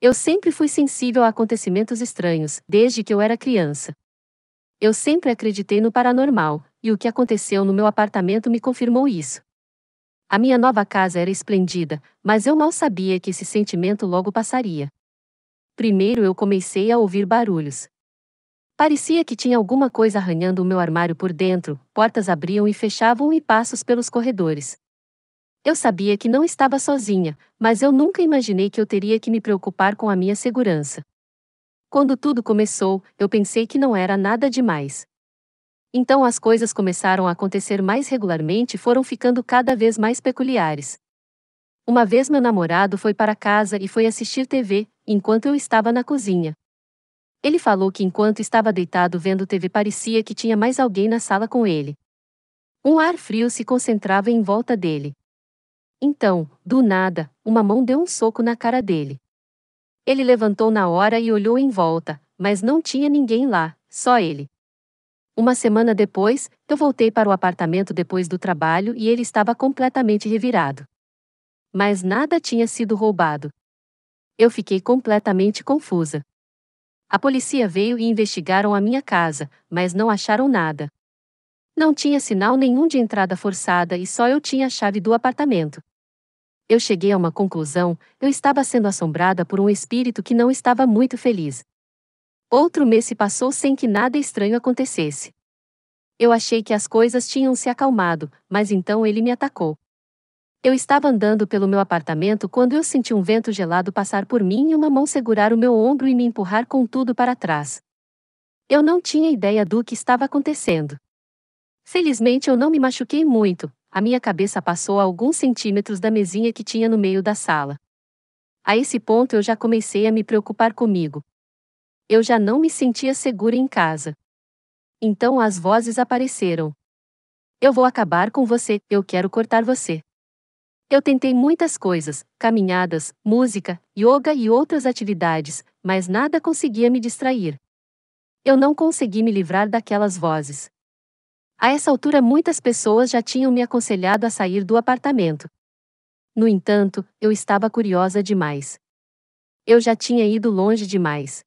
Eu sempre fui sensível a acontecimentos estranhos, desde que eu era criança. Eu sempre acreditei no paranormal, e o que aconteceu no meu apartamento me confirmou isso. A minha nova casa era esplêndida, mas eu mal sabia que esse sentimento logo passaria. Primeiro eu comecei a ouvir barulhos. Parecia que tinha alguma coisa arranhando o meu armário por dentro, portas abriam e fechavam e passos pelos corredores. Eu sabia que não estava sozinha, mas eu nunca imaginei que eu teria que me preocupar com a minha segurança. Quando tudo começou, eu pensei que não era nada demais. Então as coisas começaram a acontecer mais regularmente e foram ficando cada vez mais peculiares. Uma vez meu namorado foi para casa e foi assistir TV, enquanto eu estava na cozinha. Ele falou que enquanto estava deitado vendo TV parecia que tinha mais alguém na sala com ele. Um ar frio se concentrava em volta dele. Então, do nada, uma mão deu um soco na cara dele. Ele levantou na hora e olhou em volta, mas não tinha ninguém lá, só ele. Uma semana depois, eu voltei para o apartamento depois do trabalho e ele estava completamente revirado. Mas nada tinha sido roubado. Eu fiquei completamente confusa. A polícia veio e investigaram a minha casa, mas não acharam nada. Não tinha sinal nenhum de entrada forçada e só eu tinha a chave do apartamento eu cheguei a uma conclusão: eu estava sendo assombrada por um espírito que não estava muito feliz. Outro mês se passou sem que nada estranho acontecesse. Eu achei que as coisas tinham se acalmado, mas então ele me atacou. Eu estava andando pelo meu apartamento quando eu senti um vento gelado passar por mim e uma mão segurar o meu ombro e me empurrar com tudo para trás. Eu não tinha ideia do que estava acontecendo. Felizmente eu não me machuquei muito, a minha cabeça passou a alguns centímetros da mesinha que tinha no meio da sala. A esse ponto eu já comecei a me preocupar comigo. Eu já não me sentia segura em casa. Então as vozes apareceram. Eu vou acabar com você, eu quero cortar você. Eu tentei muitas coisas, caminhadas, música, yoga e outras atividades, mas nada conseguia me distrair. Eu não consegui me livrar daquelas vozes. A essa altura, muitas pessoas já tinham me aconselhado a sair do apartamento. No entanto, eu estava curiosa demais. Eu já tinha ido longe demais.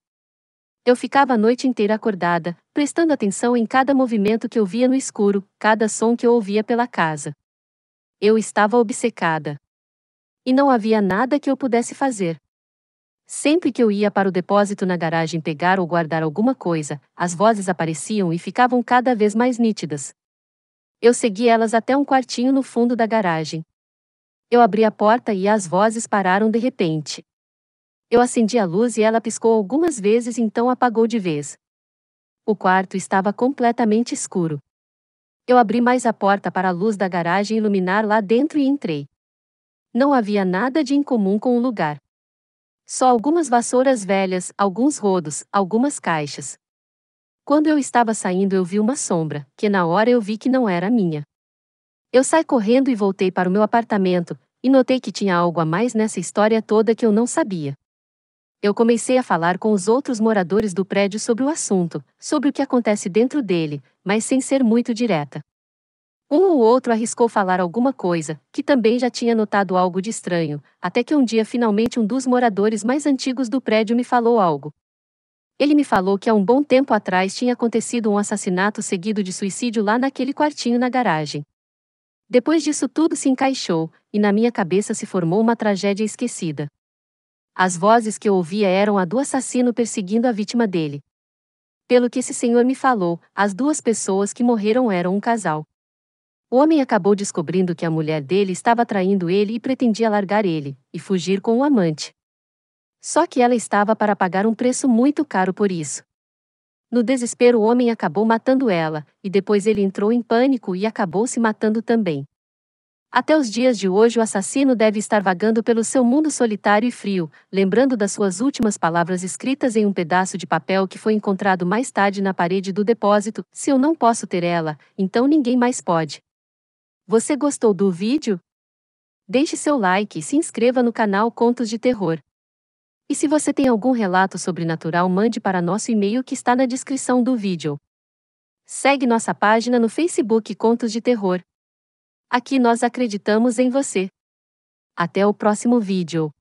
Eu ficava a noite inteira acordada, prestando atenção em cada movimento que eu via no escuro, cada som que eu ouvia pela casa. Eu estava obcecada. E não havia nada que eu pudesse fazer. Sempre que eu ia para o depósito na garagem pegar ou guardar alguma coisa, as vozes apareciam e ficavam cada vez mais nítidas. Eu segui elas até um quartinho no fundo da garagem. Eu abri a porta e as vozes pararam de repente. Eu acendi a luz e ela piscou algumas vezes então apagou de vez. O quarto estava completamente escuro. Eu abri mais a porta para a luz da garagem iluminar lá dentro e entrei. Não havia nada de incomum com o lugar. Só algumas vassouras velhas, alguns rodos, algumas caixas. Quando eu estava saindo, eu vi uma sombra, que na hora eu vi que não era minha. Eu saí correndo e voltei para o meu apartamento, e notei que tinha algo a mais nessa história toda que eu não sabia. Eu comecei a falar com os outros moradores do prédio sobre o assunto, sobre o que acontece dentro dele, mas sem ser muito direta. Um ou outro arriscou falar alguma coisa, que também já tinha notado algo de estranho, até que um dia finalmente um dos moradores mais antigos do prédio me falou algo. Ele me falou que há um bom tempo atrás tinha acontecido um assassinato seguido de suicídio lá naquele quartinho na garagem. Depois disso tudo se encaixou, e na minha cabeça se formou uma tragédia esquecida. As vozes que eu ouvia eram a do assassino perseguindo a vítima dele. Pelo que esse senhor me falou, as duas pessoas que morreram eram um casal. O homem acabou descobrindo que a mulher dele estava traindo ele e pretendia largar ele e fugir com o amante. Só que ela estava para pagar um preço muito caro por isso. No desespero, o homem acabou matando ela, e depois ele entrou em pânico e acabou se matando também. Até os dias de hoje, o assassino deve estar vagando pelo seu mundo solitário e frio, lembrando das suas últimas palavras escritas em um pedaço de papel que foi encontrado mais tarde na parede do depósito: Se eu não posso ter ela, então ninguém mais pode. Você gostou do vídeo? Deixe seu like e se inscreva no canal Contos de Terror. E se você tem algum relato sobrenatural, mande para nosso e-mail que está na descrição do vídeo. Segue nossa página no Facebook Contos de Terror. Aqui nós acreditamos em você. Até o próximo vídeo.